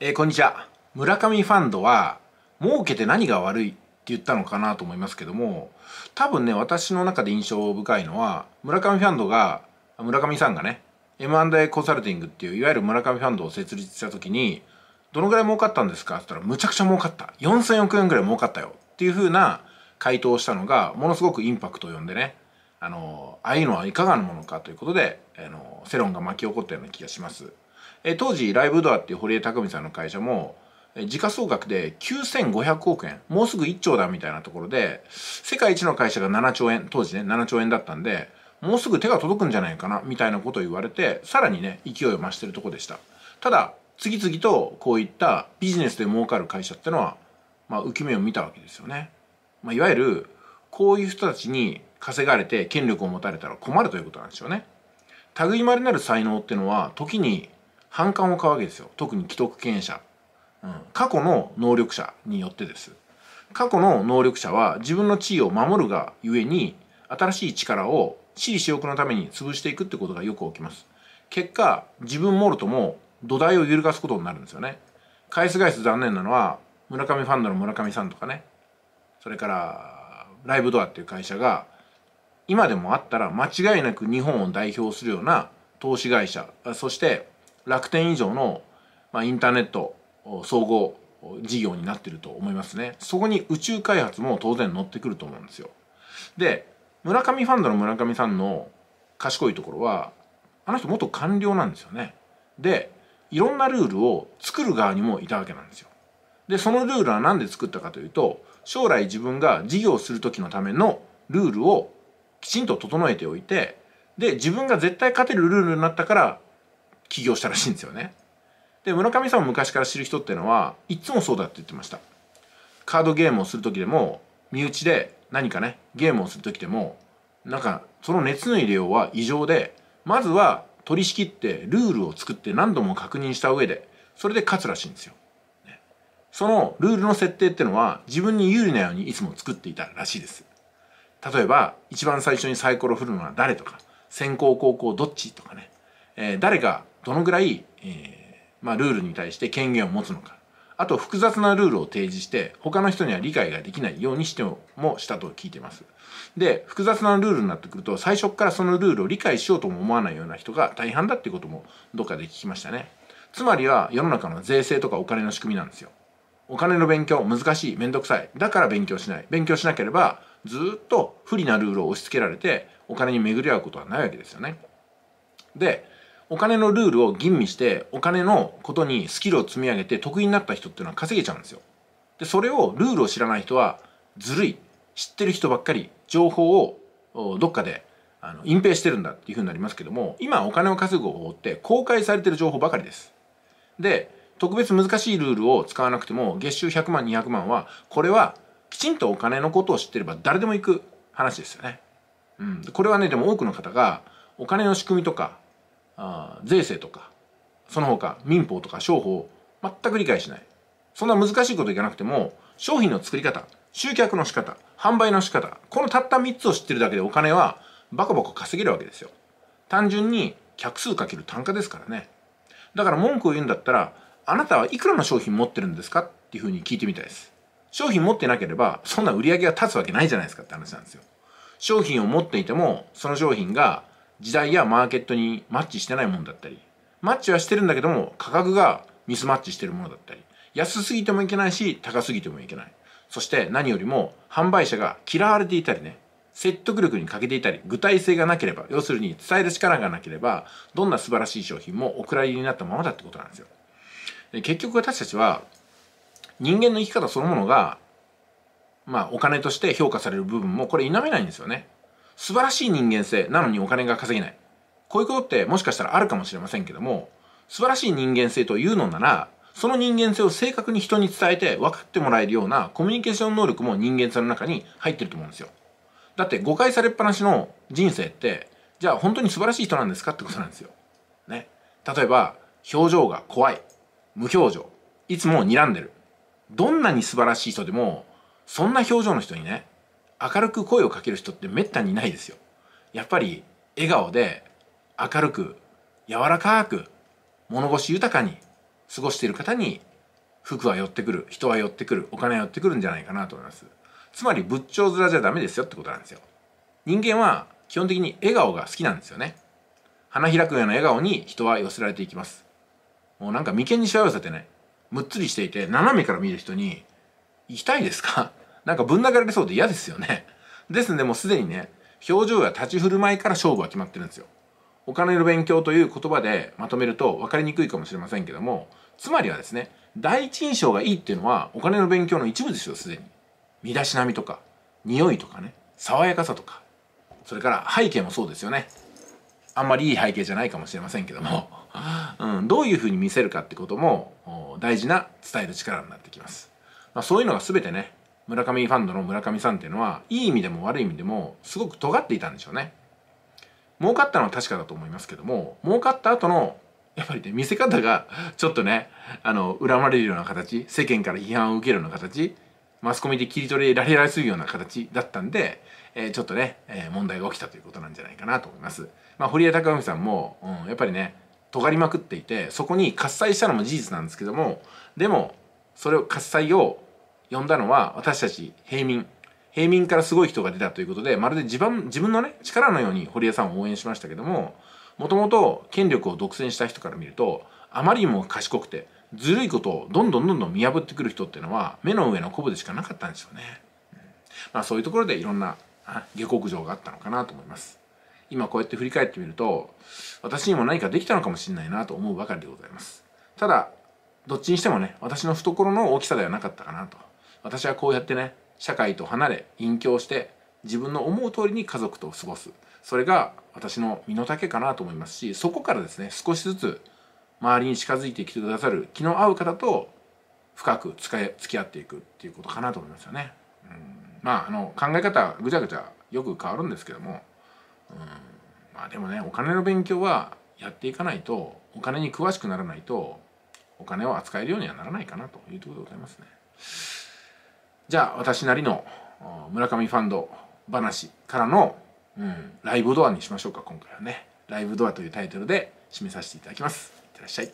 えー、こんにちは。村上ファンドは、儲けて何が悪いって言ったのかなと思いますけども、多分ね、私の中で印象深いのは、村上ファンドが、村上さんがね、M&A コンサルティングっていう、いわゆる村上ファンドを設立した時に、どのぐらい儲かったんですかって言ったら、むちゃくちゃ儲かった。4000億円ぐらい儲かったよ。っていう風な回答をしたのが、ものすごくインパクトを呼んでね、あの、ああいうのはいかがなものかということで、あの、世論が巻き起こったような気がします。え当時ライブドアっていう堀江匠さんの会社も時価総額で9500億円もうすぐ1兆だみたいなところで世界一の会社が7兆円当時ね7兆円だったんでもうすぐ手が届くんじゃないかなみたいなことを言われてさらにね勢いを増してるとこでしたただ次々とこういったビジネスで儲かる会社ってのは、まあ、浮き目を見たわけですよね、まあ、いわゆるこういう人たちに稼がれて権力を持たれたら困るということなんですよね類まれなる才能ってのは時に反感を買うわけですよ特に既得権者、うん、過去の能力者によってです過去の能力者は自分の地位を守るがゆえに新しい力を私利私欲のために潰していくってことがよく起きます結果自分モルトも土台を揺るがすことになるんですよね返す返す残念なのは村上ファンドの村上さんとかねそれからライブドアっていう会社が今でもあったら間違いなく日本を代表するような投資会社そして楽天以上の、まあ、インターネット総合事業になってると思いますねそこに宇宙開発も当然乗ってくると思うんですよで村上ファンドの村上さんの賢いところはあの人元官僚なんですよねでいろんなルールを作る側にもいたわけなんですよでそのルールは何で作ったかというと将来自分が事業する時のためのルールをきちんと整えておいてで自分が絶対勝てるルールになったから起業したらしいんですよね。で村上さんを昔から知る人っていうのはいつもそうだって言ってました。カードゲームをする時でも身内で何かねゲームをする時でもなんかその熱の入れようは異常でまずは取り仕切ってルールを作って何度も確認した上でそれで勝つらしいんですよ。そのルールの設定ってのは自分に有利なようにいつも作っていたらしいです。例えば一番最初にサイコロ振るのは誰とか先行後攻どっちとかね、えー、誰がどのぐらい、えー、まあ、ルールに対して権限を持つのかあと複雑なルールを提示して他の人には理解ができないようにしてもしたと聞いてます。で複雑なルールになってくると最初からそのルールを理解しようとも思わないような人が大半だってこともどっかで聞きましたね。つまりは世の中の税制とかお金の仕組みなんですよ。お金の勉強難しい面倒くさいだから勉強しない勉強しなければずっと不利なルールを押し付けられてお金に巡り合うことはないわけですよね。でお金のルールを吟味してお金のことにスキルを積み上げて得意になった人っていうのは稼げちゃうんですよでそれをルールを知らない人はずるい知ってる人ばっかり情報をどっかであの隠蔽してるんだっていうふうになりますけども今お金を稼ぐ方法って公開されてる情報ばかりですで特別難しいルールを使わなくても月収100万200万はこれはきちんとお金のことを知ってれば誰でも行く話ですよね、うん、これはねでも多くの方がお金の仕組みとかあ税制とかその他民法とか商法全く理解しないそんな難しいこといかなくても商品の作り方集客の仕方販売の仕方このたった3つを知ってるだけでお金はバカバカ稼げるわけですよ単純に客数かける単価ですからねだから文句を言うんだったらあなたはいくらの商品持ってるんですかっていうふうに聞いてみたいです商品持ってなければそんな売り上げが立つわけないじゃないですかって話なんですよ商品を持っていてもその商品が時代やマーケットにマッチしてないものだったりマッチはしてるんだけども価格がミスマッチしてるものだったり安すぎてもいけないし高すぎてもいけないそして何よりも販売者が嫌われていたりね説得力に欠けていたり具体性がなければ要するに伝える力がなければどんな素晴らしい商品もお蔵入りになったままだってことなんですよで結局私たちは人間の生き方そのものがまあお金として評価される部分もこれ否めないんですよね素晴らしい人間性なのにお金が稼げない。こういうことってもしかしたらあるかもしれませんけども、素晴らしい人間性というのなら、その人間性を正確に人に伝えて分かってもらえるようなコミュニケーション能力も人間性の中に入ってると思うんですよ。だって誤解されっぱなしの人生って、じゃあ本当に素晴らしい人なんですかってことなんですよ。ね。例えば、表情が怖い。無表情。いつも睨んでる。どんなに素晴らしい人でも、そんな表情の人にね、明るく声をかける人ってめったにいないですよ。やっぱり笑顔で明るく柔らかく物腰豊かに過ごしている方に服は寄ってくる人は寄ってくるお金は寄ってくるんじゃないかなと思いますつまり仏頂面じゃダメですよってことなんですよ人間は基本的に笑顔が好きなんですよね花開くような笑顔に人は寄せられていきますもうなんか眉間にしわ寄せてねむっつりしていて斜めから見る人に「行きたいですかなんかぶんげられそうで嫌ですよね。ですのでもうすでにね、表情や立ち振る舞いから勝負は決まってるんですよ。お金の勉強という言葉でまとめると分かりにくいかもしれませんけども、つまりはですね、第一印象がいいっていうのはお金の勉強の一部ですよ、すでに。身だしなみとか、匂いとかね、爽やかさとか。それから背景もそうですよね。あんまりいい背景じゃないかもしれませんけども、うん、どういうふうに見せるかってことも大事な伝える力になってきます。まあ、そういうのが全てね、村上ファンドの村上さんっていうのはいい意味でも悪い意味でもすごく尖っていたんでしょうね儲かったのは確かだと思いますけども儲かった後の やっぱりね見せ方がちょっとねあの恨まれるような形世間から批判を受けるような形マスコミで切り取れられやすいような形だったんで、えー、ちょっとね、えー、問題が起きたということなんじゃないかなと思います。まあ、堀江貴文さんも、うん、やっぱりね尖りまくっていてそこに喝采したのも事実なんですけどもでもそれを喝采を呼んだのは私たち平民平民からすごい人が出たということでまるで自分自分のね力のように堀江さんを応援しましたけどももともと権力を独占した人から見るとあまりにも賢くてずるいことをどんどんどんどん見破ってくる人っていうのは目の上のコブでしかなかったんですよね、うん、まあ、そういうところでいろんな下克上があったのかなと思います今こうやって振り返ってみると私にも何かできたのかもしれないなと思うばかりでございますただどっちにしてもね私の懐の大きさではなかったかなと私はこうやってね社会と離れ隠居して自分の思う通りに家族と過ごすそれが私の身の丈かなと思いますしそこからですね少しずつ周りに近づいてきてくださる気の合う方と深く付き合っていくっていうことかなと思いますよね。うんまああの考え方ぐちゃぐちゃよく変わるんですけども、うん、まあでもねお金の勉強はやっていかないとお金に詳しくならないとお金を扱えるようにはならないかなというところでございますね。じゃあ私なりの村上ファンド話からの、うん、ライブドアにしましょうか今回はねライブドアというタイトルで締めさせていただきますいってらっしゃい